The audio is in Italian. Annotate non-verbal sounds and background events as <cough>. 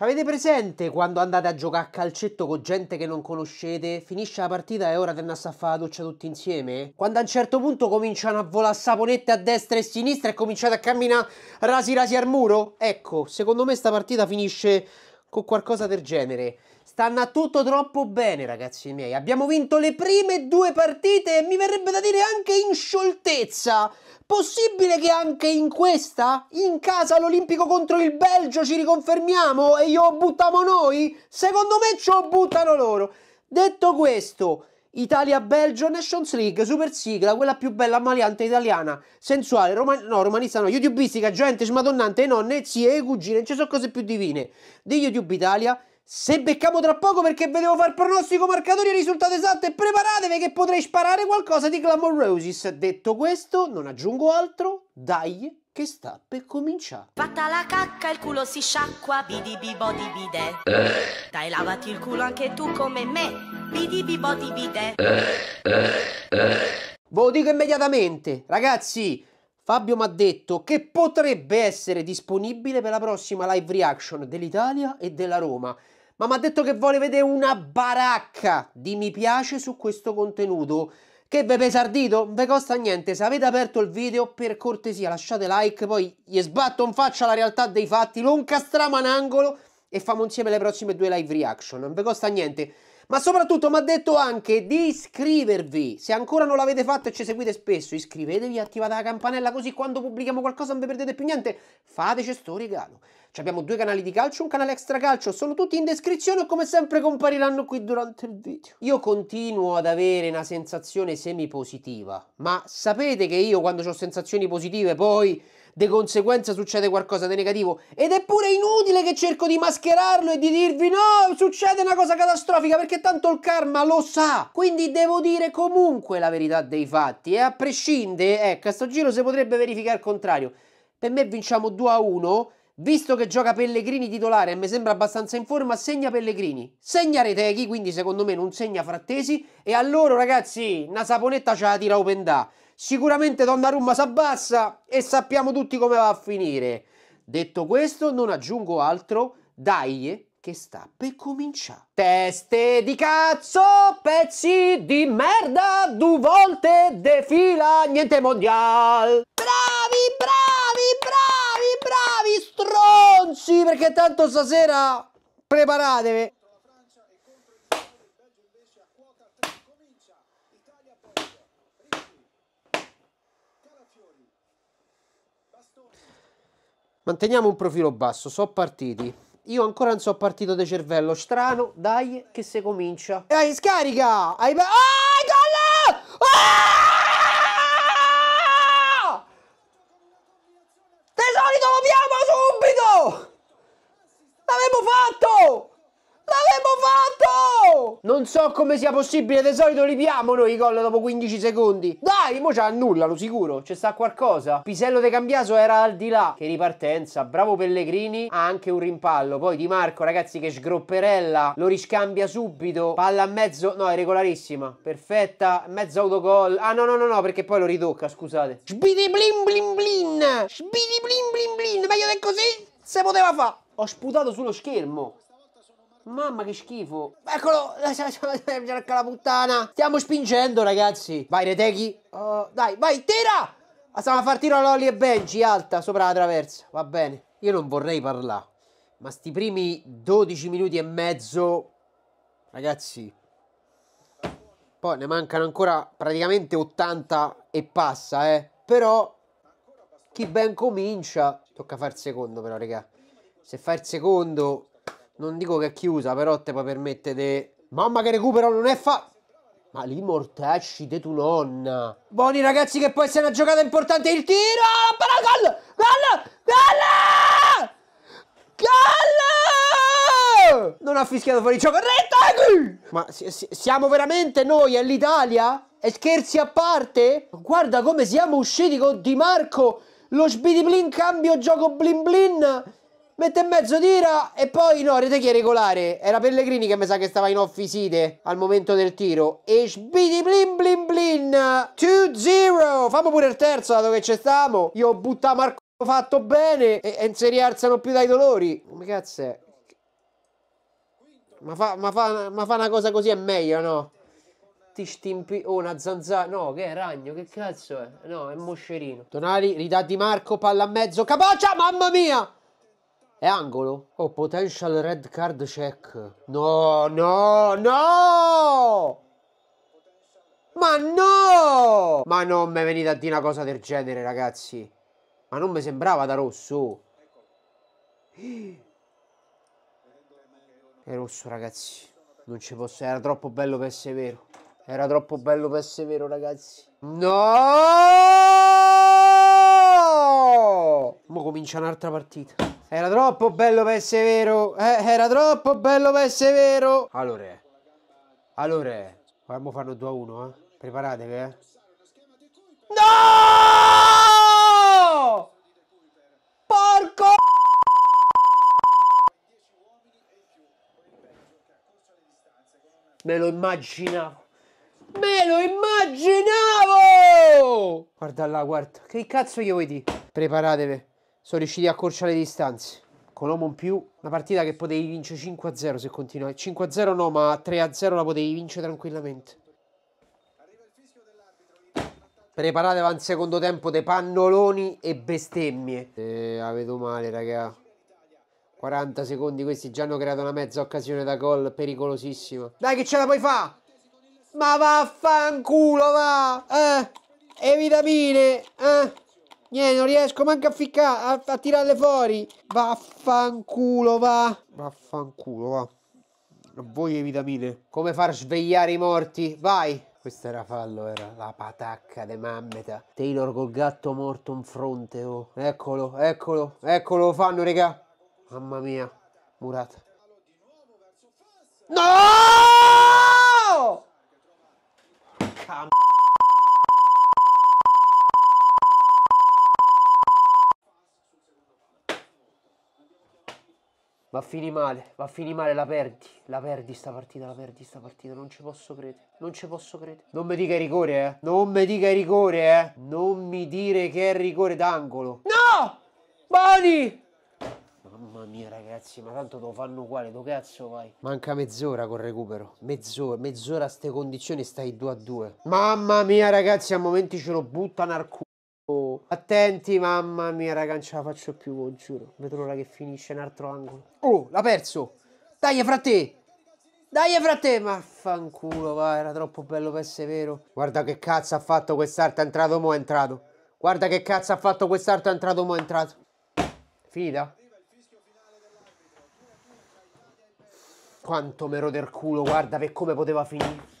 Ci avete presente quando andate a giocare a calcetto con gente che non conoscete? Finisce la partita e ora te ne a fare la doccia tutti insieme? Quando a un certo punto cominciano a volare saponette a destra e a sinistra e cominciate a camminare rasi rasi al muro? Ecco, secondo me sta partita finisce con qualcosa del genere. Stanno a tutto troppo bene, ragazzi miei. Abbiamo vinto le prime due partite e mi verrebbe da dire anche in scioltezza. Possibile che anche in questa, in casa all'Olimpico contro il Belgio, ci riconfermiamo e io buttiamo noi? Secondo me ci buttano loro. Detto questo, Italia-Belgio Nations League, super sigla, quella più bella, ammaliante italiana, sensuale, Roma- no, romanista no, youtubistica, gente, smadonnante, nonne, zie e cugine, ci sono cose più divine. Di YouTube Italia, se becchiamo tra poco perché vedevo far pronostico marcatori e risultato esatto e preparatevi che potrei sparare qualcosa di Clamorosis. Detto questo, non aggiungo altro, dai che sta per cominciare. Fatta la cacca, il culo si sciacqua, bidi bibo di bide. Eh. Dai, lavati il culo anche tu come me. Ve lo dico immediatamente, ragazzi. Fabio mi ha detto che potrebbe essere disponibile per la prossima live reaction dell'Italia e della Roma. Ma mi ha detto che vuole vedere una baracca di mi piace su questo contenuto. Che ve pesardito? Non vi costa niente. Se avete aperto il video, per cortesia lasciate like, poi gli sbatto in faccia la realtà dei fatti, lo incastriamo in angolo e famo insieme le prossime due live reaction, non vi costa niente. Ma soprattutto mi ha detto anche di iscrivervi, se ancora non l'avete fatto e ci seguite spesso, iscrivetevi, attivate la campanella così quando pubblichiamo qualcosa non vi perdete più niente, fateci sto regalo. Ci abbiamo due canali di calcio, un canale extra calcio, sono tutti in descrizione e come sempre compariranno qui durante il video. Io continuo ad avere una sensazione semi positiva, ma sapete che io quando ho sensazioni positive poi di conseguenza succede qualcosa di negativo. Ed è pure inutile che cerco di mascherarlo e di dirvi no, succede una cosa catastrofica perché tanto il karma lo sa. Quindi devo dire comunque la verità dei fatti e a prescindere, ecco, a sto giro si potrebbe verificare il contrario. Per me vinciamo 2 a 1. Visto che gioca Pellegrini titolare e mi sembra abbastanza in forma, segna Pellegrini. Segna Retechi, quindi secondo me non segna Frattesi. E allora ragazzi, una saponetta ce la tira Open Da. Sicuramente Donnarumma si abbassa e sappiamo tutti come va a finire. Detto questo, non aggiungo altro. Dai, che sta per cominciare. Teste di cazzo, pezzi di merda, due volte defila, niente mondial. Bravi, bravi, bravi, bravi, stronzi, perché tanto stasera preparatevi. Manteniamo un profilo basso, so partiti. Io ancora non so partito di cervello. Strano, dai, che se comincia. Dai, scarica! Hai... Ah, gol! Ah! Non so come sia possibile, di solito li piamo noi i gol dopo 15 secondi. Dai, mo ci annullano sicuro, c'è sta qualcosa. Pisello De Cambiaso era al di là. Che ripartenza, bravo Pellegrini, ha anche un rimpallo. Poi Di Marco, ragazzi, che sgropperella, lo riscambia subito. Palla a mezzo, no, è regolarissima, perfetta, mezzo autogol. Ah no, no, no, no, perché poi lo ritocca, scusate. Sbidi blin blin blin, sbidi blin blin blin, meglio che così se poteva fa. Ho sputato sullo schermo. Mamma che schifo. Eccolo, <laughs> cerca la puttana. Stiamo spingendo ragazzi. Vai Retechi. Uh, oh, dai, vai, tira. Ah, stiamo a far tiro a Lolly e Benji, alta, sopra la traversa. Va bene. Io non vorrei parlare. Ma sti primi 12 minuti e mezzo, ragazzi, poi ne mancano ancora praticamente 80 e passa, eh. Però chi ben comincia, tocca far secondo però, raga. Se fa il secondo non dico che è chiusa, però te puoi permettere di... Mamma che recupero non è fa... Ma lì mortacci de tu nonna. Buoni ragazzi che può essere una giocata importante. Il tiro! Però gol! Gol! Gol! Gol! Non ha fischiato fuori gioco. Retta! Ma siamo veramente noi? È l'Italia? E scherzi a parte? Guarda come siamo usciti con Di Marco. Lo speedy blin cambio gioco blin blin. Mette in mezzo tira e poi no, rete è regolare. Era Pellegrini che mi sa che stava in offisite al momento del tiro. E sbidi blin blin blin. 2-0. Famo pure il terzo dato che ci stiamo. Io ho buttato Marco fatto bene e, e non si rialzano più dai dolori. Come cazzo è? Ma fa, ma, fa, ma fa, una cosa così è meglio, no? Ti stimpi... Oh, una zanzara... No, che è ragno? Che cazzo è? No, è moscerino. Tonali, ridà Di Marco, palla a mezzo. Capaccia! Mamma mia! È angolo? Oh, potential red card check. No, no, no! Ma no! Ma non mi venite a dire una cosa del genere, ragazzi. Ma non mi sembrava da rosso. È rosso, ragazzi. Non ci posso... Era troppo bello per essere vero. Era troppo bello per essere vero, ragazzi. No! Ora comincia un'altra partita. Era troppo bello per essere vero. Eh, era troppo bello per essere vero. Allora, allora, vorremmo farlo 2 a 1, eh. Preparatevi, eh. No! Porco! Me lo immaginavo. Me lo immaginavo! Guarda là, guarda. Che cazzo gli vuoi dire? Preparatevi sono riusciti a accorciare le distanze. Con l'uomo in più, una partita che potevi vincere 5-0 se continuavi. 5-0 no, ma 3-0 la potevi vincere tranquillamente. Preparate al secondo tempo dei pannoloni e bestemmie. Eh, la vedo male, raga. 40 secondi questi già hanno creato una mezza occasione da gol pericolosissima. Dai che ce la puoi fa! Ma vaffanculo va! Eh! E Eh! Niente, non riesco manca a ficcare, a, a tirarle fuori. Vaffanculo, va. Vaffanculo, va. A voi le vitamine. Come far svegliare i morti? Vai. Questo era fallo, era la patacca de mammeta. Taylor col gatto morto in fronte, oh. Eccolo, eccolo, eccolo, lo fanno, regà. Mamma mia, Murata. No! finire male, va a finire male, la perdi, la perdi sta partita, la perdi sta partita, non ci posso credere, non ci posso credere. Non mi dica il rigore, eh, non mi dica il rigore, eh, non mi dire che è il rigore d'angolo. No! Bani! Mamma mia ragazzi, ma tanto te lo fanno uguale, dove cazzo vai? Manca mezz'ora col recupero, mezz'ora, mezz'ora a ste condizioni stai 2 a 2. Mamma mia ragazzi, a momenti ce lo buttano al culo. Oh, attenti, mamma mia, raga, non ce la faccio più, oh, giuro. Vedo l'ora che finisce un altro angolo. Oh, l'ha perso. Dai, fra te. Dai, fra te. Maffanculo, va, era troppo bello per essere vero. Guarda che cazzo ha fatto quest'arte, è entrato, mo' è entrato. Guarda che cazzo ha fatto quest'arte, è entrato, mo' è entrato. Finita? Quanto mero del culo, guarda per come poteva finire.